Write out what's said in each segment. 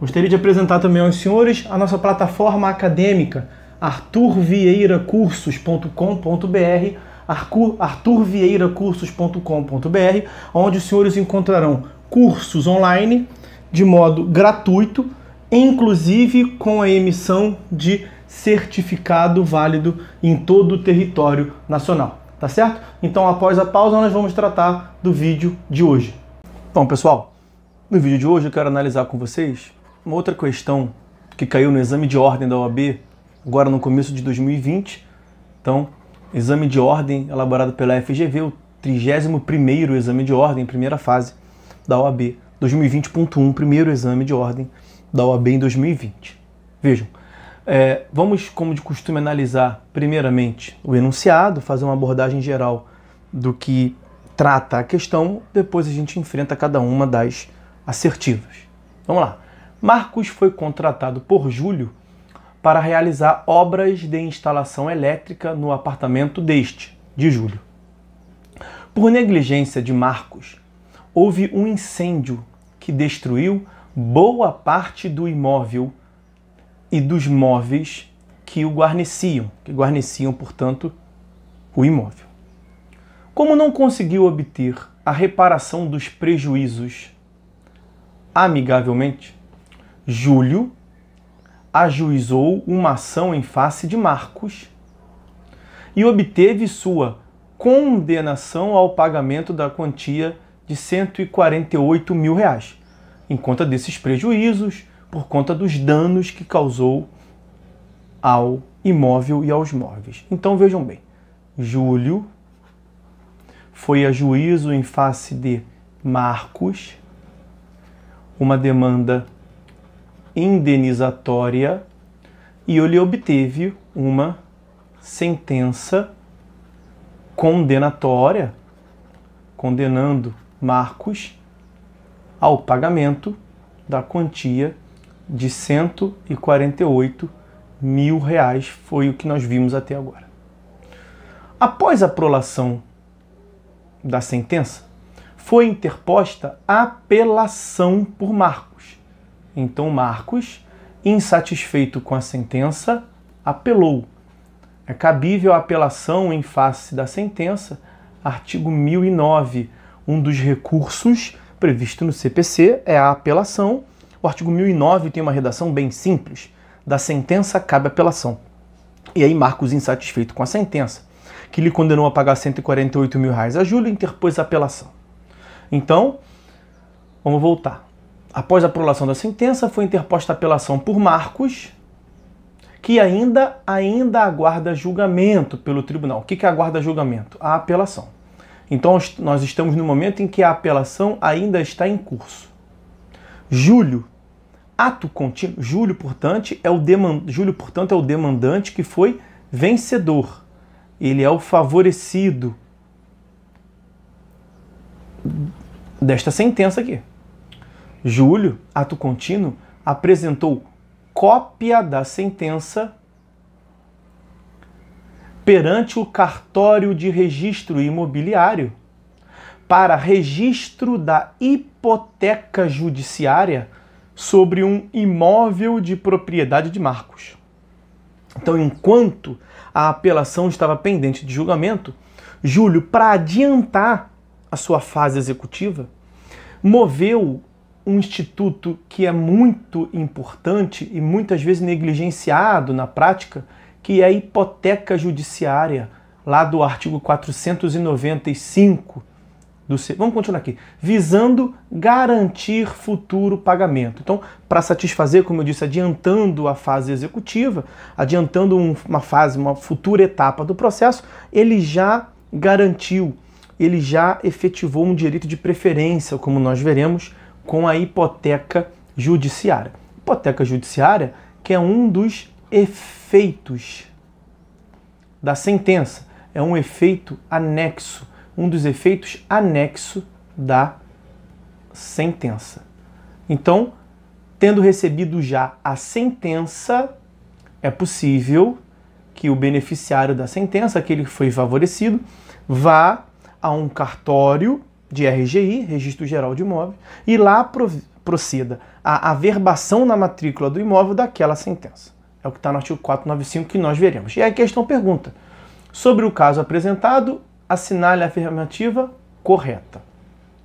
Gostaria de apresentar também aos senhores a nossa plataforma acadêmica arturvieiracursos.com.br arturvieiracursos.com.br onde os senhores encontrarão cursos online de modo gratuito, inclusive com a emissão de certificado válido em todo o território nacional, tá certo? Então, após a pausa, nós vamos tratar do vídeo de hoje. Bom, pessoal, no vídeo de hoje eu quero analisar com vocês uma outra questão que caiu no exame de ordem da OAB, agora no começo de 2020. Então, exame de ordem elaborado pela FGV, o 31º exame de ordem, primeira fase da OAB. 2020.1, primeiro exame de ordem da OAB em 2020. Vejam, é, vamos, como de costume, analisar primeiramente o enunciado, fazer uma abordagem geral do que trata a questão, depois a gente enfrenta cada uma das assertivas. Vamos lá. Marcos foi contratado por Júlio para realizar obras de instalação elétrica no apartamento deste, de Júlio. Por negligência de Marcos, houve um incêndio que destruiu boa parte do imóvel e dos móveis que o guarneciam, que guarneciam, portanto, o imóvel. Como não conseguiu obter a reparação dos prejuízos amigavelmente, Júlio ajuizou uma ação em face de Marcos e obteve sua condenação ao pagamento da quantia de 148 mil reais, em conta desses prejuízos, por conta dos danos que causou ao imóvel e aos móveis. Então vejam bem, Júlio foi a juízo em face de Marcos, uma demanda indenizatória e ele obteve uma sentença condenatória, condenando Marcos ao pagamento da quantia de 148 mil reais, foi o que nós vimos até agora. Após a prolação da sentença, foi interposta apelação por Marcos. Então Marcos, insatisfeito com a sentença, apelou. É cabível a apelação em face da sentença, artigo 1009. Um dos recursos previsto no CPC é a apelação. O artigo 1009 tem uma redação bem simples. Da sentença cabe apelação. E aí Marcos, insatisfeito com a sentença, que lhe condenou a pagar 148 mil reais a Júlio, interpôs a apelação. Então, vamos voltar após a prolação da sentença, foi interposta apelação por Marcos, que ainda, ainda aguarda julgamento pelo tribunal. O que, que aguarda julgamento? A apelação. Então, nós estamos no momento em que a apelação ainda está em curso. Júlio, ato contínuo. Júlio, portanto, é o, demand... Julho, portanto, é o demandante que foi vencedor. Ele é o favorecido desta sentença aqui. Júlio, ato contínuo, apresentou cópia da sentença perante o cartório de registro imobiliário para registro da hipoteca judiciária sobre um imóvel de propriedade de Marcos. Então, enquanto a apelação estava pendente de julgamento, Júlio, para adiantar a sua fase executiva, moveu um instituto que é muito importante e muitas vezes negligenciado na prática, que é a hipoteca judiciária, lá do artigo 495 do Vamos continuar aqui. Visando garantir futuro pagamento. Então, para satisfazer, como eu disse, adiantando a fase executiva, adiantando uma fase, uma futura etapa do processo, ele já garantiu, ele já efetivou um direito de preferência, como nós veremos com a hipoteca judiciária. Hipoteca judiciária que é um dos efeitos da sentença, é um efeito anexo, um dos efeitos anexo da sentença. Então, tendo recebido já a sentença, é possível que o beneficiário da sentença, aquele que foi favorecido, vá a um cartório de RGI, Registro Geral de Imóveis, e lá proceda a averbação na matrícula do imóvel daquela sentença. É o que está no artigo 495 que nós veremos. E aí a questão pergunta: sobre o caso apresentado, assinale a afirmativa correta.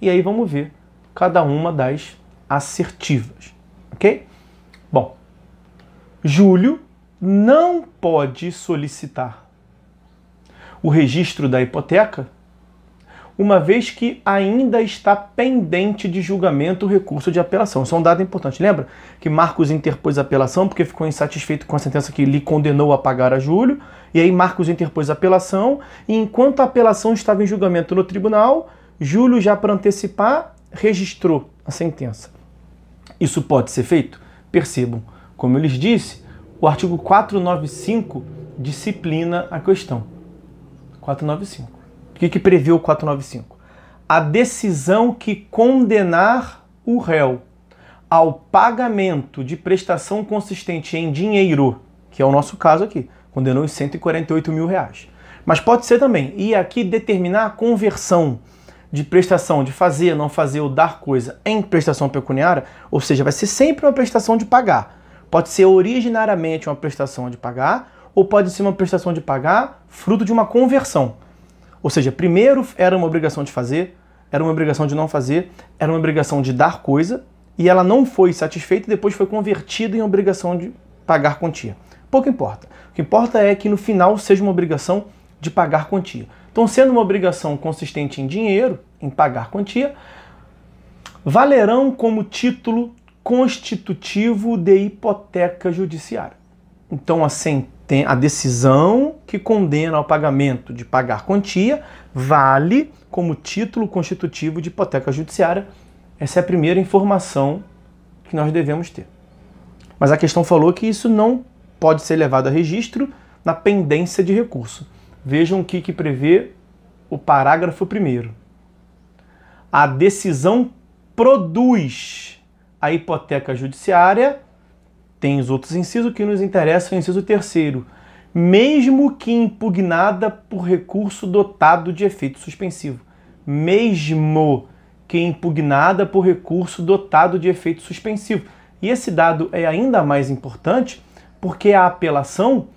E aí vamos ver cada uma das assertivas, ok? Bom, Júlio não pode solicitar o registro da hipoteca uma vez que ainda está pendente de julgamento o recurso de apelação. Isso é um dado importante. Lembra que Marcos interpôs a apelação porque ficou insatisfeito com a sentença que lhe condenou a pagar a julho, e aí Marcos interpôs a apelação, e enquanto a apelação estava em julgamento no tribunal, Júlio, já para antecipar, registrou a sentença. Isso pode ser feito? Percebam, como eu lhes disse, o artigo 495 disciplina a questão. 495. O que, que previu o 495? A decisão que condenar o réu ao pagamento de prestação consistente em dinheiro, que é o nosso caso aqui, condenou em 148 mil reais. Mas pode ser também, e aqui determinar a conversão de prestação, de fazer, não fazer ou dar coisa em prestação pecuniária, ou seja, vai ser sempre uma prestação de pagar. Pode ser originariamente uma prestação de pagar, ou pode ser uma prestação de pagar fruto de uma conversão. Ou seja, primeiro era uma obrigação de fazer, era uma obrigação de não fazer, era uma obrigação de dar coisa, e ela não foi satisfeita e depois foi convertida em obrigação de pagar quantia. Pouco importa. O que importa é que no final seja uma obrigação de pagar quantia. Então, sendo uma obrigação consistente em dinheiro, em pagar quantia, valerão como título constitutivo de hipoteca judiciária. Então a, a decisão que condena ao pagamento de pagar quantia vale como título constitutivo de hipoteca judiciária. Essa é a primeira informação que nós devemos ter. Mas a questão falou que isso não pode ser levado a registro na pendência de recurso. Vejam o que, que prevê o parágrafo primeiro. A decisão produz a hipoteca judiciária tem os outros incisos, que nos interessa é o inciso terceiro, mesmo que impugnada por recurso dotado de efeito suspensivo. Mesmo que impugnada por recurso dotado de efeito suspensivo. E esse dado é ainda mais importante porque a apelação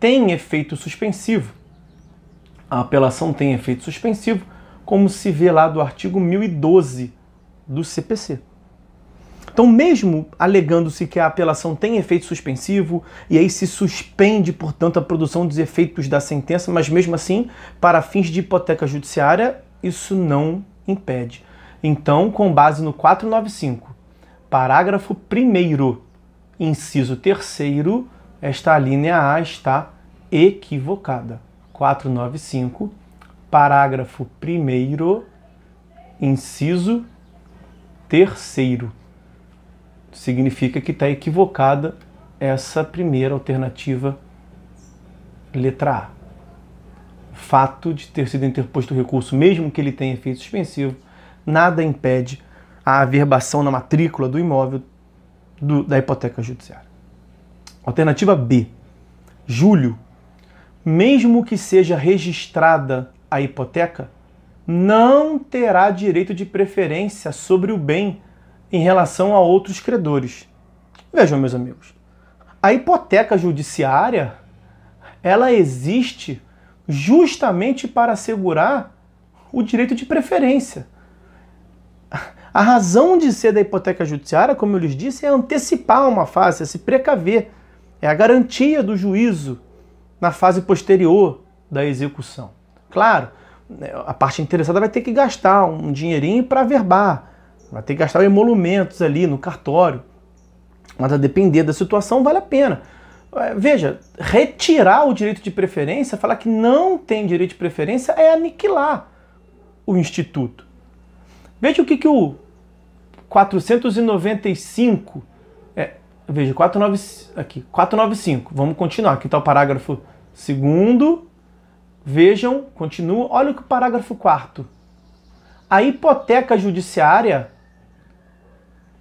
tem efeito suspensivo. A apelação tem efeito suspensivo, como se vê lá do artigo 1012 do CPC. Então, mesmo alegando-se que a apelação tem efeito suspensivo, e aí se suspende, portanto, a produção dos efeitos da sentença, mas mesmo assim, para fins de hipoteca judiciária, isso não impede. Então, com base no 495, parágrafo 1, inciso 3, esta alínea A está equivocada. 495, parágrafo 1, inciso 3 significa que está equivocada essa primeira alternativa, letra A. O fato de ter sido interposto o recurso, mesmo que ele tenha efeito suspensivo, nada impede a averbação na matrícula do imóvel do, da hipoteca judiciária. Alternativa B. Julho. Mesmo que seja registrada a hipoteca, não terá direito de preferência sobre o bem em relação a outros credores. Vejam, meus amigos, a hipoteca judiciária ela existe justamente para assegurar o direito de preferência. A razão de ser da hipoteca judiciária, como eu lhes disse, é antecipar uma fase, é se precaver. É a garantia do juízo na fase posterior da execução. Claro, né, a parte interessada vai ter que gastar um dinheirinho para verbar, Vai ter que gastar emolumentos ali no cartório. Mas a depender da situação, vale a pena. É, veja, retirar o direito de preferência, falar que não tem direito de preferência, é aniquilar o instituto. Veja o que, que o 495, é, veja, 49, aqui, 495, vamos continuar, aqui está o parágrafo segundo, vejam, continua, olha o que o parágrafo quarto. A hipoteca judiciária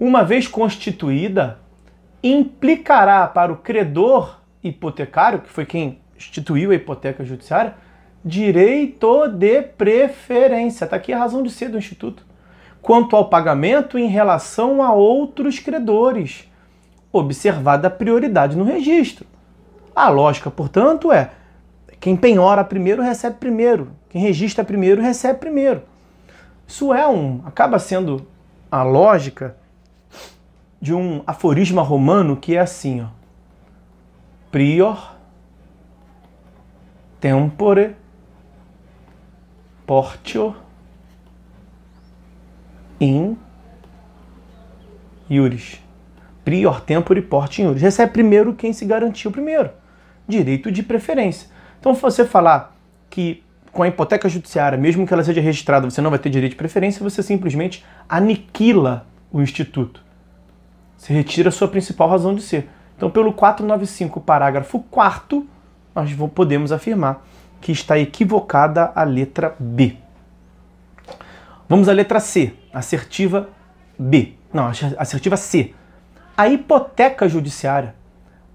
uma vez constituída, implicará para o credor hipotecário, que foi quem instituiu a hipoteca judiciária, direito de preferência. Está aqui a razão de ser do Instituto. Quanto ao pagamento em relação a outros credores, observada a prioridade no registro. A lógica, portanto, é quem penhora primeiro recebe primeiro, quem registra primeiro recebe primeiro. Isso é um, acaba sendo a lógica de um aforisma romano que é assim, ó. Prior tempore portio in iuris. Prior tempore portio in iuris. Recebe é primeiro quem se garantiu primeiro. Direito de preferência. Então, se você falar que com a hipoteca judiciária, mesmo que ela seja registrada, você não vai ter direito de preferência, você simplesmente aniquila o instituto. Você retira a sua principal razão de ser. Então, pelo 495, parágrafo 4, nós podemos afirmar que está equivocada a letra B. Vamos à letra C, assertiva B. Não, assertiva C. A hipoteca judiciária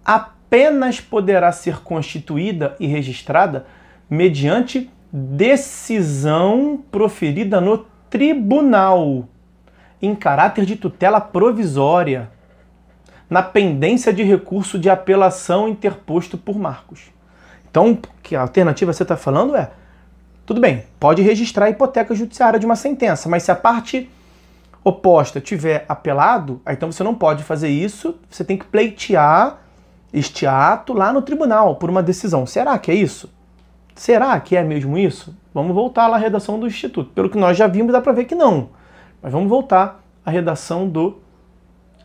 apenas poderá ser constituída e registrada mediante decisão proferida no tribunal em caráter de tutela provisória na pendência de recurso de apelação interposto por Marcos. Então, que a alternativa que você está falando é: tudo bem, pode registrar a hipoteca judiciária de uma sentença, mas se a parte oposta tiver apelado, então você não pode fazer isso, você tem que pleitear este ato lá no tribunal por uma decisão. Será que é isso? Será que é mesmo isso? Vamos voltar à redação do Instituto. Pelo que nós já vimos, dá para ver que não. Mas vamos voltar à redação do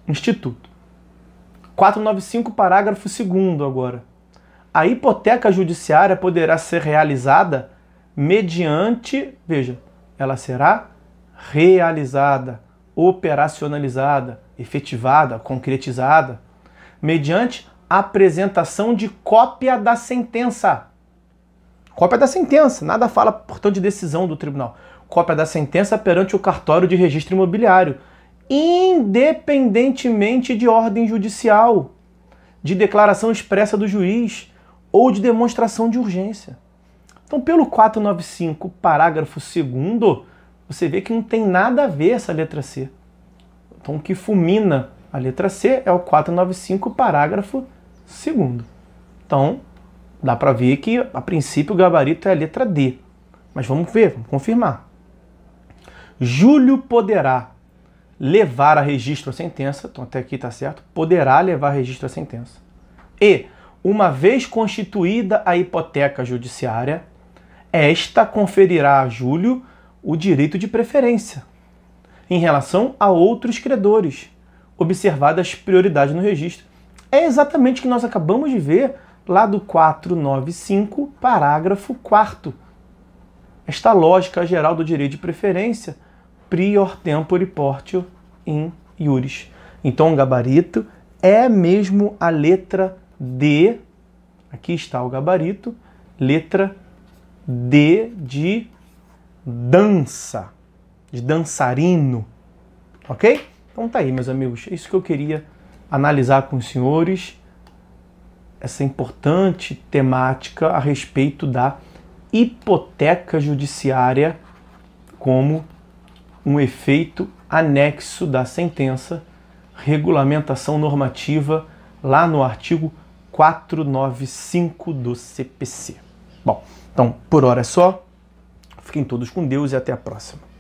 Instituto. 495, parágrafo 2 agora. A hipoteca judiciária poderá ser realizada mediante, veja, ela será realizada, operacionalizada, efetivada, concretizada, mediante apresentação de cópia da sentença. Cópia da sentença, nada fala, portanto, de decisão do tribunal. Cópia da sentença perante o cartório de registro imobiliário independentemente de ordem judicial, de declaração expressa do juiz ou de demonstração de urgência. Então, pelo 495, parágrafo 2, você vê que não tem nada a ver essa letra C. Então, o que fulmina a letra C é o 495, parágrafo 2. Então, dá para ver que, a princípio, o gabarito é a letra D. Mas vamos ver, vamos confirmar. Júlio poderá, levar a registro a sentença, então até aqui está certo, poderá levar a registro a sentença. E, uma vez constituída a hipoteca judiciária, esta conferirá a Júlio o direito de preferência em relação a outros credores, observadas prioridades no registro. É exatamente o que nós acabamos de ver lá do 495, parágrafo 4 esta lógica geral do direito de preferência prior tempore portio in iuris. Então, o gabarito é mesmo a letra D. Aqui está o gabarito, letra D de dança, de dançarino. Ok? Então tá aí, meus amigos. É isso que eu queria analisar com os senhores, essa importante temática a respeito da hipoteca judiciária como um efeito anexo da sentença, regulamentação normativa lá no artigo 495 do CPC. Bom, então por hora é só. Fiquem todos com Deus e até a próxima.